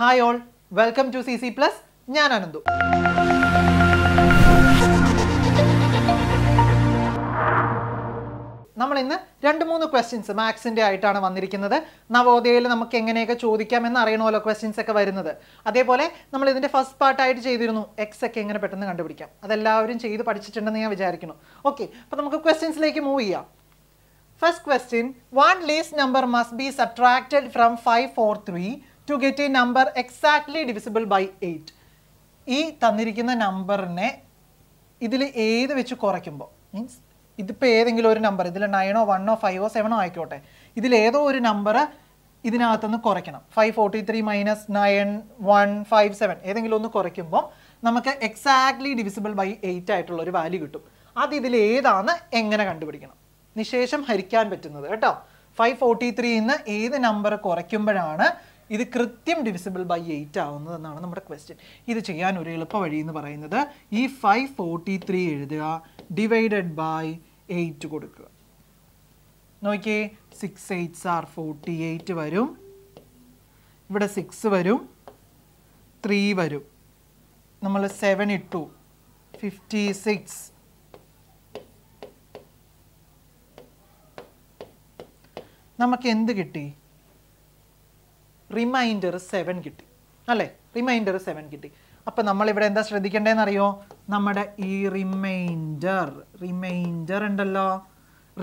Hi all welcome to C C plus ഞാൻ അനന്തു നമ്മൾ ഇന്ന് രണ്ട് മൂന്ന് ക്വസ്റ്റ്യൻസ് മാത്സിൻ്റെ ആയിട്ടാണ് വന്നിരിക്കുന്നത് നവോദയയിൽ നമുക്ക് എങ്ങനെയൊക്കെ എന്ന് അറിയണമല്ലോ ക്വസ്റ്റ്യൻസ് ഒക്കെ വരുന്നത് അതേപോലെ നമ്മൾ ഇതിൻ്റെ ഫസ്റ്റ് പാർട്ടായിട്ട് ചെയ്തിരുന്നു എക്സ് ഒക്കെ എങ്ങനെ പെട്ടെന്ന് കണ്ടുപിടിക്കാം അതെല്ലാവരും ചെയ്ത് പഠിച്ചിട്ടുണ്ടെന്ന് ഞാൻ വിചാരിക്കുന്നു ഓക്കെ അപ്പോൾ നമുക്ക് ക്വസ്റ്റ്യൻസിലേക്ക് മൂവ് ചെയ്യാം first question one least number must be subtracted from five four three to get a number exactly divisible by eight ഈ തന്നിരിക്കുന്ന നമ്പറിനെ ഇതിൽ ഏത് വെച്ച് കുറയ്ക്കുമ്പോൾ മീൻസ് ഇതിപ്പോൾ ഏതെങ്കിലും ഒരു നമ്പർ ഇതിൽ നയനോ വണ്ണോ ഫൈവോ സെവനോ ആയിക്കോട്ടെ ഇതിലേതോ ഒരു നമ്പർ ഇതിനകത്തുനിന്ന് കുറയ്ക്കണം five forty three minus nine one five seven ഏതെങ്കിലും ഒന്ന് കുറയ്ക്കുമ്പോൾ നമുക്ക് എക്സാക്ട്ലി ഡിവിസിബിൾ ബൈ എയ്റ്റ് ആയിട്ടുള്ളൊരു വാല്യൂ കിട്ടും അത് ഇതിൽ ഏതാണ് എങ്ങനെ കണ്ടുപിടിക്കണം നിശേഷം ഹരിക്കാൻ പറ്റുന്നത് കേട്ടോ ഫൈവ് ഫോർട്ടി ത്രീന്ന് ഏത് നമ്പർ കുറയ്ക്കുമ്പോഴാണ് ഇത് കൃത്യം ഡിവിസിബിൾ ബൈ എയ്റ്റ് ആവുന്നതെന്നാണ് നമ്മുടെ ക്വസ്റ്റ്യൻ ഇത് ചെയ്യാൻ ഒരു എളുപ്പ വഴി എന്ന് പറയുന്നത് ഈ ഫൈവ് ഫോർട്ടി ത്രീ എഴുതുക ഡിവൈഡഡ് ബൈ എയ്റ്റ് കൊടുക്കുക നോക്കിയേ six eights are forty eight വരും ഇവിടെ സിക്സ് വരും ത്രീ വരും നമ്മൾ സെവൻ ഇട്ടു ഫിഫ്റ്റി സിക്സ് നമുക്ക് എന്ത് കിട്ടി റിമൈൻഡർ സെവൻ കിട്ടി അല്ലേ റിമൈൻഡർ സെവൻ കിട്ടി അപ്പോൾ നമ്മളിവിടെ എന്താ ശ്രദ്ധിക്കേണ്ടതെന്ന് അറിയോ നമ്മുടെ ഈ റിമൈൻഡർ റിമൈൻഡർ ഉണ്ടല്ലോ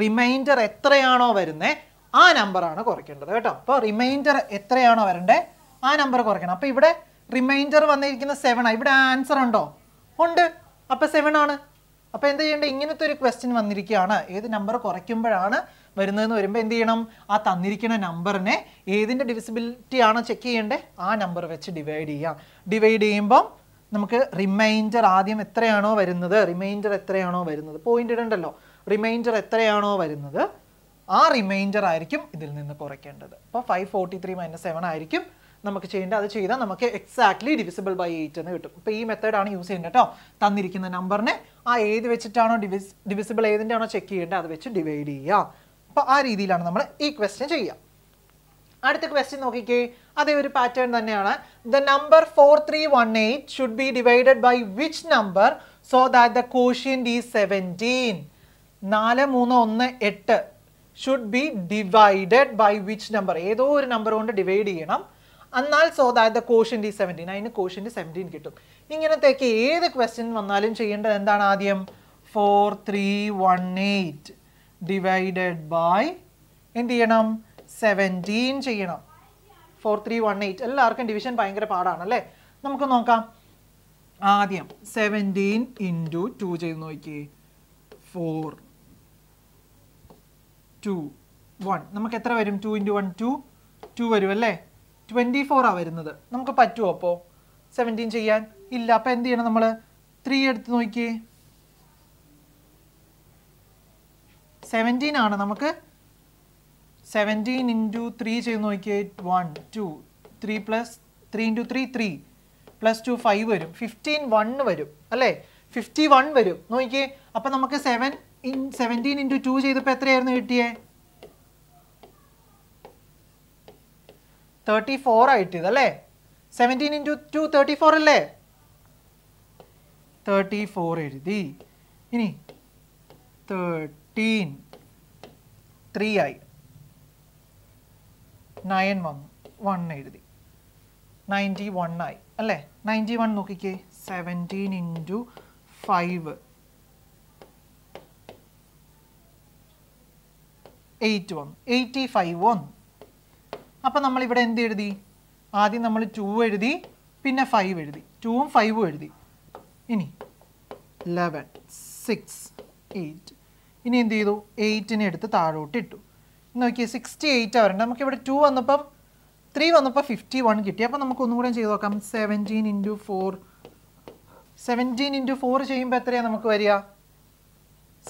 റിമൈൻഡർ എത്രയാണോ വരുന്നത് ആ നമ്പറാണ് കുറയ്ക്കേണ്ടത് കേട്ടോ അപ്പോൾ റിമൈൻഡർ എത്രയാണോ വരേണ്ടത് ആ നമ്പർ കുറയ്ക്കണം അപ്പോൾ ഇവിടെ റിമൈൻഡർ വന്നിരിക്കുന്ന സെവനാണ് ഇവിടെ ആൻസർ ഉണ്ടോ ഉണ്ട് അപ്പോൾ സെവൻ ആണ് അപ്പോൾ എന്ത് ചെയ്യേണ്ടത് ഇങ്ങനത്തെ ഒരു ക്വസ്റ്റ്യൻ വന്നിരിക്കുകയാണ് ഏത് നമ്പർ കുറയ്ക്കുമ്പോഴാണ് വരുന്നതെന്ന് വരുമ്പോൾ എന്ത് ചെയ്യണം ആ തന്നിരിക്കുന്ന നമ്പറിനെ ഏതിൻ്റെ ഡിവിസിബിലിറ്റി ആണ് ചെക്ക് ചെയ്യേണ്ടത് ആ നമ്പർ വെച്ച് ഡിവൈഡ് ചെയ്യാം ഡിവൈഡ് ചെയ്യുമ്പം നമുക്ക് റിമൈൻഡർ ആദ്യം എത്രയാണോ വരുന്നത് റിമൈൻഡർ എത്രയാണോ വരുന്നത് പോയിന്റ് ഇടണ്ടല്ലോ റിമൈൻഡർ എത്രയാണോ വരുന്നത് ആ റിമൈൻഡർ ആയിരിക്കും ഇതിൽ നിന്ന് കുറയ്ക്കേണ്ടത് അപ്പോൾ five forty three minus seven ആയിരിക്കും നമുക്ക് ചെയ്യേണ്ടത് അത് ചെയ്താൽ നമുക്ക് എക്സാക്ട്ലി ഡിവിസിബിൾ ബൈ എയ്റ്റ് എന്ന് കിട്ടും അപ്പോൾ ഈ മെത്തേഡാണ് യൂസ് ചെയ്യേണ്ടത് കേട്ടോ തന്നിരിക്കുന്ന നമ്പറിനെ ആ ഏത് വെച്ചിട്ടാണോ ഡിവിസ് ഡിവിസിബിൾ ഏതിൻ്റെ ആണോ ചെക്ക് ചെയ്യേണ്ടത് അത് വെച്ച് ഡിവൈഡ് ചെയ്യുക അപ്പോൾ ആ രീതിയിലാണ് നമ്മൾ ഈ ക്വസ്റ്റ്യൻ ചെയ്യുക അടുത്ത ക്വസ്റ്റ്യൻ നോക്കിക്കേ അതേ ഒരു പാറ്റേൺ തന്നെയാണ് the number four three one eight should be divided by which number so that the quotient ഈ സെവൻറ്റീൻ നാല് മൂന്ന് ഒന്ന് എട്ട് should be divided by which number ഏതോ ഒരു നമ്പർ കൊണ്ട് ഡിവൈഡ് ചെയ്യണം എന്നാൽ സോ ദാറ്റ് ദ കോഷ്യൻ്റ് ഈ സെവൻറ്റീൻ അതിന് കോഷ്യൻ്റ് സെവൻറ്റീൻ കിട്ടും ഇങ്ങനത്തേക്ക് ഏത് ക്വസ്റ്റ്യൻ വന്നാലും ചെയ്യേണ്ടത് എന്താണ് ആദ്യം four three one eight divided by എന്ത് ചെയ്യണം സെവൻറ്റീൻ ചെയ്യണം ഫോർ ത്രീ വൺ എയ്റ്റ് എല്ലാവർക്കും ഡിവിഷൻ ഭയങ്കര പാടാണ് അല്ലേ നമുക്ക് നോക്കാം ആദ്യം സെവൻറ്റീൻ ഇൻറ്റു ടു ചെയ്ത് നോക്കിയേ ഫോർ ടു വൺ നമുക്ക് എത്ര വരും two into one two two വരും അല്ലേ ട്വൻറ്റി ഫോറാണ് വരുന്നത് നമുക്ക് പറ്റുമോ അപ്പോൾ സെവൻറ്റീൻ ചെയ്യാൻ ഇല്ല അപ്പോൾ എന്ത് ചെയ്യണം നമ്മൾ ത്രീ എടുത്ത് നോക്കിയേ സെവൻറ്റീൻ ആണ് നമുക്ക് സെവൻറ്റീൻ ഇൻറ്റു ത്രീ ചെയ്ത് നോക്കിയേ one two three plus three into three three plus two five വരും ഫിഫ്റ്റീൻ വൺ വരും അല്ലേ ഫിഫ്റ്റി വൺ വരും നോക്കിയേ അപ്പം നമുക്ക് seven in seventeen into two ചെയ്തപ്പോൾ എത്രയായിരുന്നു കിട്ടിയേ തേർട്ടി ഫോർ ആയിട്ട് ഇതല്ലേ seventeen into two thirty four അല്ലേ തേർട്ടി ഫോർ എഴുതി ഇനി തേർട്ടീൻ ത്രീ ആയി നയൻ വന്നു വൺ എഴുതി നയൻറ്റി വൺ ആയി അല്ലേ നയൻറ്റി വൺ നോക്കിക്കേ സെവൻറ്റീൻ ഇൻറ്റു ഫൈവ് എയ്റ്റ് വന്നു എയ്റ്റി ഫൈവ് വന്നു അപ്പം നമ്മൾ ഇവിടെ എന്ത് എഴുതി ആദ്യം നമ്മൾ ടു എഴുതി പിന്നെ ഫൈവ് എഴുതി ടൂവും ഫൈവും എഴുതി ഇനി ലെവൻ സിക്സ് എയ്റ്റ് ഇനി എന്ത് ചെയ്തു എയ്റ്റിനെ എടുത്ത് താഴോട്ട് ഇട്ടു നോക്കിയേ സിക്സ്റ്റി എയ്റ്റ് വരണ്ട നമുക്കിവിടെ ടു വന്നപ്പം ത്രീ വന്നപ്പോൾ ഫിഫ്റ്റി വൺ കിട്ടി അപ്പോൾ നമുക്കൊന്നും കൂടെ ചെയ്ത് നോക്കാം seventeen into four seventeen into four ചെയ്യുമ്പോൾ എത്രയാണ് നമുക്ക് വരിക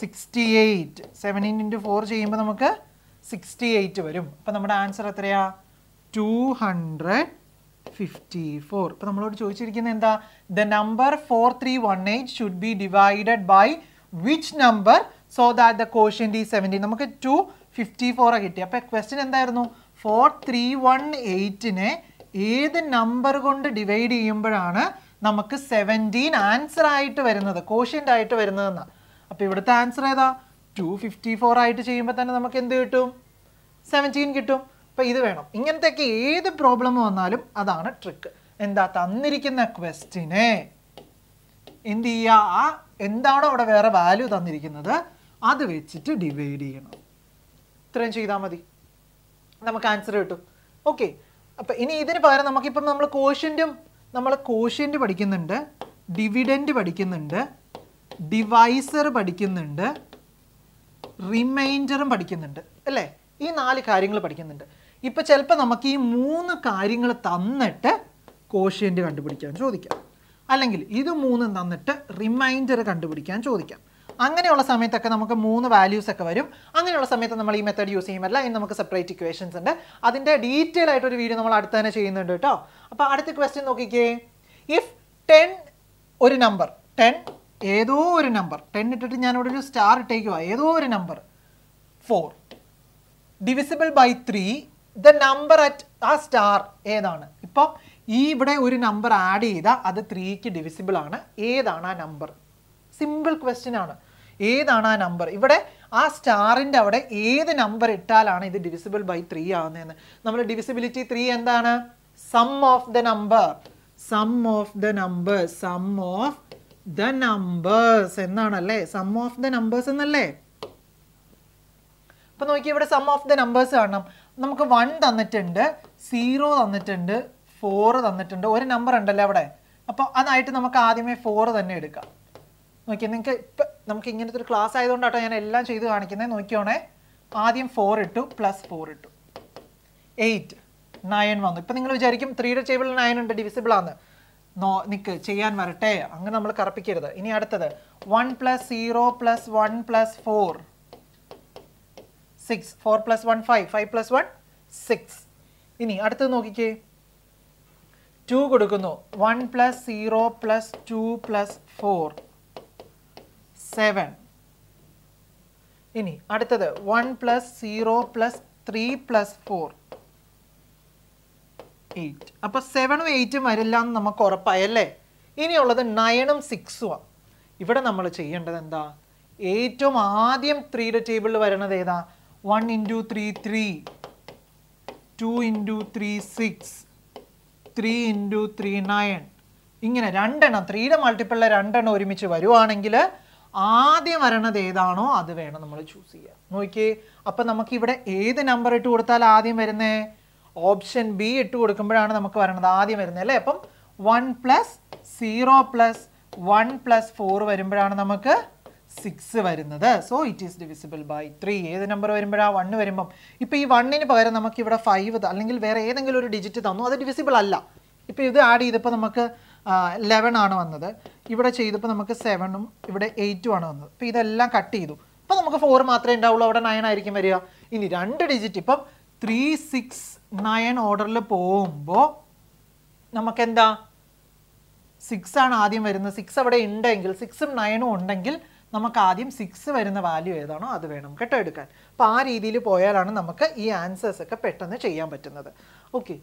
sixty eight seventeen into four ചെയ്യുമ്പോൾ നമുക്ക് സിക്സ്റ്റി എയ്റ്റ് വരും അപ്പം നമ്മുടെ ആൻസർ എത്രയാണ് ടു ഹൺഡ്രഡ് ഫിഫ്റ്റി ഫോർ ഇപ്പോൾ നമ്മളോട് ചോദിച്ചിരിക്കുന്നത് എന്താ the number four three one eight should be divided by which number so that the quotient ഈ സെവൻറ്റി നമുക്ക് ടു ഫിഫ്റ്റി ഫോറാണ് കിട്ടി അപ്പോൾ ക്വസ്റ്റ്യൻ എന്തായിരുന്നു ഫോർ ത്രീ വൺ എയ്റ്റിനെ ഏത് നമ്പർ കൊണ്ട് ഡിവൈഡ് ചെയ്യുമ്പോഴാണ് നമുക്ക് സെവൻറ്റീൻ ആൻസർ ആയിട്ട് വരുന്നത് കോഷ്യൻ്റ് ആയിട്ട് വരുന്നതെന്നാണ് അപ്പോൾ ഇവിടുത്തെ ആൻസർ ഏതാ ടു ഫിഫ്റ്റി ഫോർ ആയിട്ട് ചെയ്യുമ്പോൾ തന്നെ നമുക്ക് എന്ത് കിട്ടും സെവൻറ്റീൻ കിട്ടും അപ്പോൾ ഇത് വേണം ഇങ്ങനത്തെയൊക്കെ ഏത് പ്രോബ്ലം വന്നാലും അതാണ് ട്രിക്ക് എന്താ തന്നിരിക്കുന്ന ക്വസ്റ്റിനെ എന്ത് ചെയ്യുക ആ എന്താണോ അവിടെ വേറെ വാല്യൂ തന്നിരിക്കുന്നത് അത് വെച്ചിട്ട് ഡിവൈഡ് ചെയ്യണം ഇത്രയും ചെയ്താൽ മതി നമുക്ക് ആൻസർ കിട്ടും ഓക്കെ അപ്പം ഇനി ഇതിന് പകരം നമുക്കിപ്പം നമ്മൾ കോഷ്യൻറ്റും നമ്മൾ കോഷ്യൻ്റ് പഠിക്കുന്നുണ്ട് ഡിവിഡൻറ്റ് പഠിക്കുന്നുണ്ട് ഡിവൈസർ പഠിക്കുന്നുണ്ട് റിമൈൻഡറും പഠിക്കുന്നുണ്ട് അല്ലേ ഈ നാല് കാര്യങ്ങൾ പഠിക്കുന്നുണ്ട് ഇപ്പോൾ ചിലപ്പോൾ നമുക്ക് ഈ മൂന്ന് കാര്യങ്ങൾ തന്നിട്ട് കോഷ്യൻ്റ് കണ്ടുപിടിക്കാൻ ചോദിക്കാം അല്ലെങ്കിൽ ഇത് മൂന്നും തന്നിട്ട് റിമൈൻഡർ കണ്ടുപിടിക്കാൻ ചോദിക്കാം അങ്ങനെയുള്ള സമയത്തൊക്കെ നമുക്ക് മൂന്ന് വാല്യൂസ് ഒക്കെ വരും അങ്ങനെയുള്ള സമയത്ത് നമ്മൾ ഈ മെത്തേഡ് യൂസ് ചെയ്യുമല്ല ഇനി നമുക്ക് സെപ്പറേറ്റ് ഇക്വേഷൻസ് ഉണ്ട് അതിൻ്റെ ഡീറ്റെയിൽ ആയിട്ടൊരു വീഡിയോ നമ്മൾ അടുത്ത് തന്നെ ചെയ്യുന്നുണ്ട് കേട്ടോ അപ്പോൾ അടുത്ത ക്വസ്റ്റ്യൻ നോക്കിക്കേ ഇഫ് ടെൻ ഒരു നമ്പർ ടെൻ ഏതോ ഒരു നമ്പർ ടെൻ ഇട്ടിട്ട് ഞാനിവിടെ ഒരു സ്റ്റാർ ഇട്ടേക്കുവാ ഏതോ ഒരു number four divisible by three the number at ആ സ്റ്റാർ ഏതാണ് ഇപ്പം ഈ ഇവിടെ ഒരു നമ്പർ ആഡ് ചെയ്താൽ അത് ത്രീക്ക് ഡിവിസിബിൾ ആണ് ഏതാണ് ആ നമ്പർ സിമ്പിൾ ക്വസ്റ്റ്യൻ ആണ് ഏതാണ് ആ നമ്പർ ഇവിടെ ആ സ്റ്റാറിൻ്റെ അവിടെ ഏത് നമ്പർ ഇട്ടാലാണ് ഇത് ഡിവിസിബിൾ ബൈ ത്രീ ആവുന്നതെന്ന് നമ്മൾ ഡിവിസിബിലിറ്റി ത്രീ എന്താണ് sum of the number sum of the number sum of the numbers എന്നാണല്ലേ സം ഓഫ് ദ നമ്പേഴ്സ് എന്നല്ലേ അപ്പം നോക്കി ഇവിടെ സം ഓഫ് ദ നമ്പേഴ്സ് കാണണം നമുക്ക് വൺ തന്നിട്ടുണ്ട് സീറോ തന്നിട്ടുണ്ട് ഫോറ് തന്നിട്ടുണ്ട് ഒരു നമ്പർ ഉണ്ടല്ലോ അവിടെ അപ്പോൾ അതായിട്ട് നമുക്ക് ആദ്യമേ ഫോറ് തന്നെ എടുക്കാം നോക്കിയാൽ നിങ്ങൾക്ക് ഇപ്പം നമുക്ക് ഇങ്ങനത്തെ ഒരു ക്ലാസ് ആയതുകൊണ്ട് കേട്ടോ ഞാൻ എല്ലാം ചെയ്ത് കാണിക്കുന്നത് നോക്കിയോണേ ആദ്യം ഫോർ ഇട്ടു പ്ലസ് ഫോർ ഇട്ടു എയ്റ്റ് നയൻ വന്നു ഇപ്പം നിങ്ങൾ വിചാരിക്കും ത്രീയുടെ ടേബിൾ നയൻ ഉണ്ട് ഡിവിസിബിൾ ആണ് നോ നിക്ക് ചെയ്യാൻ വരട്ടെ അങ്ങനെ നമ്മൾ കറപ്പിക്കരുത് ഇനി അടുത്തത് one plus zero plus one plus four six four plus one five five plus one six ഇനി അടുത്ത് നോക്കിക്കേ ടു കൊടുക്കുന്നു one plus zero plus two plus four seven ഇനി അടുത്തത് one plus zero plus three plus four eight അപ്പോൾ സെവനും എയ്റ്റും വരില്ല എന്ന് നമുക്ക് ഉറപ്പായല്ലേ ഇനിയുള്ളത് നയനും സിക്സുമാണ് ഇവിടെ നമ്മൾ ചെയ്യേണ്ടത് എന്താ ഏറ്റവും ആദ്യം ത്രീയുടെ ടേബിളിൽ വരണത് ഏതാ 1 into 3, 3. 2 into 3, 6. 3 into 3, 9. ഇങ്ങനെ രണ്ടെണ്ണം ത്രീയുടെ മൾട്ടിപ്പിളിലെ രണ്ടെണ്ണം ഒരുമിച്ച് വരുവാണെങ്കിൽ ആദ്യം വരണത് ഏതാണോ അത് വേണം നമ്മൾ ചൂസ് ചെയ്യുക നോക്കിയേ അപ്പം നമുക്ക് ഇവിടെ ഏത് നമ്പർ ഇട്ട് കൊടുത്താൽ ആദ്യം വരുന്നേ ഓപ്ഷൻ ബി ഇട്ട് കൊടുക്കുമ്പോഴാണ് നമുക്ക് വരണത് ആദ്യം വരുന്നത് അല്ലേ അപ്പം one plus zero plus one plus four വരുമ്പോഴാണ് നമുക്ക് സിക്സ് വരുന്നത് so it is divisible by three ഏത് നമ്പർ വരുമ്പോഴാണ് വണ്ണ് വരുമ്പം ഇപ്പോൾ ഈ വണ്ണിന് പകരം നമുക്ക് ഇവിടെ ഫൈവ് അല്ലെങ്കിൽ വേറെ ഏതെങ്കിലും ഒരു ഡിജിറ്റ് തന്നു അത് ഡിവിസിബിൾ അല്ല ഇപ്പോൾ ഇത് ആഡ് ചെയ്തപ്പോൾ നമുക്ക് ലെവൻ ആണ് വന്നത് ഇവിടെ ചെയ്തപ്പോൾ നമുക്ക് സെവനും ഇവിടെ എയ്റ്റും ആണ് വന്നത് അപ്പോൾ ഇതെല്ലാം കട്ട് ചെയ്തു അപ്പോൾ നമുക്ക് ഫോർ മാത്രമേ ഉണ്ടാവുള്ളൂ അവിടെ നയൻ ആയിരിക്കും വരിക ഇനി രണ്ട് ഡിജിറ്റ് ഇപ്പം ത്രീ സിക്സ് നയൻ ഓർഡറിൽ പോകുമ്പോൾ നമുക്കെന്താ സിക്സ് ആണ് ആദ്യം വരുന്നത് സിക്സ് അവിടെ ഉണ്ടെങ്കിൽ സിക്സും നയനും ഉണ്ടെങ്കിൽ നമുക്ക് ആദ്യം സിക്സ് വരുന്ന വാല്യൂ ഏതാണോ അത് വേണം കേട്ടോ എടുക്കാൻ അപ്പോൾ ആ രീതിയിൽ പോയാലാണ് നമുക്ക് ഈ ആൻസേഴ്സ് ഒക്കെ പെട്ടെന്ന് ചെയ്യാൻ പറ്റുന്നത് ഓക്കെ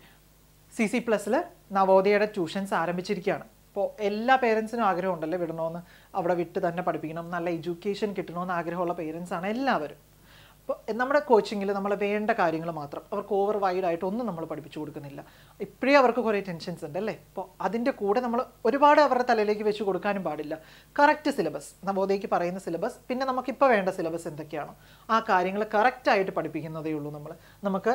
സി സി പ്ലസ്സിൽ നവോദയയുടെ ട്യൂഷൻസ് ആരംഭിച്ചിരിക്കുകയാണ് അപ്പോൾ എല്ലാ പേരൻസിനും ആഗ്രഹമുണ്ടല്ലോ വിടണമെന്ന് അവിടെ വിട്ട് തന്നെ പഠിപ്പിക്കണം നല്ല എഡ്യൂക്കേഷൻ കിട്ടണമെന്ന് ആഗ്രഹമുള്ള പേരൻസാണ് എല്ലാവരും നമ്മുടെ കോച്ചിങ്ങിൽ നമ്മളെ വേണ്ട കാര്യങ്ങൾ മാത്രം അവർക്ക് ഓവർ വൈഡ് ആയിട്ട് ഒന്നും നമ്മൾ പഠിപ്പിച്ചു കൊടുക്കുന്നില്ല ഇപ്പോഴേ അവർക്ക് കുറേ ടെൻഷൻസ് ഉണ്ട് അല്ലേ അപ്പോൾ അതിൻ്റെ കൂടെ നമ്മൾ ഒരുപാട് അവരുടെ തലയിലേക്ക് വെച്ച് കൊടുക്കാനും പാടില്ല കറക്റ്റ് സിലബസ് നവോദയയ്ക്ക് പറയുന്ന സിലബസ് പിന്നെ നമുക്കിപ്പോൾ വേണ്ട സിലബസ് എന്തൊക്കെയാണോ ആ കാര്യങ്ങൾ കറക്റ്റായിട്ട് പഠിപ്പിക്കുന്നതേ ഉള്ളൂ നമ്മൾ നമുക്ക്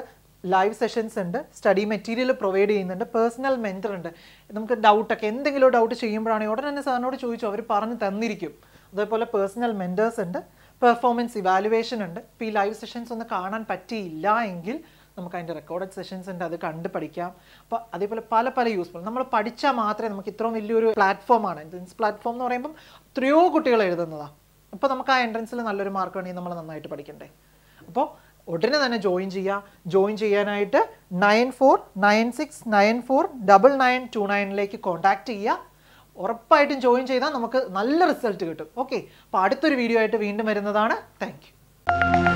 ലൈവ് സെഷൻസ് ഉണ്ട് സ്റ്റഡി മെറ്റീരിയൽ പ്രൊവൈഡ് ചെയ്യുന്നുണ്ട് പേഴ്സണൽ മെൻറ്റർ ഉണ്ട് നമുക്ക് ഡൗട്ടൊക്കെ എന്തെങ്കിലും ഡൗട്ട് ചെയ്യുമ്പോഴാണെങ്കിൽ ഉടനെ തന്നെ സാറിനോട് ചോദിച്ചു അവർ പറഞ്ഞു തന്നിരിക്കും അതേപോലെ പേഴ്സണൽ മെൻറ്റേഴ്സ് ഉണ്ട് പെർഫോമൻസ് ഇവാലുവേഷൻ ഉണ്ട് ഇപ്പോൾ ഈ ലൈവ് സെഷൻസ് ഒന്ന് കാണാൻ പറ്റിയില്ല എങ്കിൽ നമുക്ക് അതിൻ്റെ റെക്കോർഡഡ് സെഷൻസ് ഉണ്ട് അത് കണ്ട് പഠിക്കാം അപ്പോൾ അതേപോലെ പല പല യൂസ്ഫുൾ നമ്മൾ പഠിച്ചാൽ മാത്രമേ നമുക്ക് ഇത്രയും വലിയൊരു പ്ലാറ്റ്ഫോമാണ് എൻട്രൻസ് പ്ലാറ്റ്ഫോം എന്ന് പറയുമ്പം എത്രയോ കുട്ടികൾ എഴുതുന്നതാണ് അപ്പോൾ നമുക്ക് ആ എൻട്രൻസിൽ നല്ലൊരു മാർക്ക് വേണമെങ്കിൽ നമ്മൾ നന്നായിട്ട് പഠിക്കണ്ടേ അപ്പോൾ ഉടനെ തന്നെ ജോയിൻ ചെയ്യുക ജോയിൻ ചെയ്യാനായിട്ട് nine four nine six nine four double nine two നയനിലേക്ക് കോൺടാക്റ്റ് ചെയ്യുക ഉറപ്പായിട്ടും ജോയിൻ ചെയ്താൽ നമുക്ക് നല്ല റിസൾട്ട് കിട്ടും ഓക്കെ അപ്പോൾ അടുത്തൊരു വീഡിയോ ആയിട്ട് വീണ്ടും വരുന്നതാണ് താങ്ക്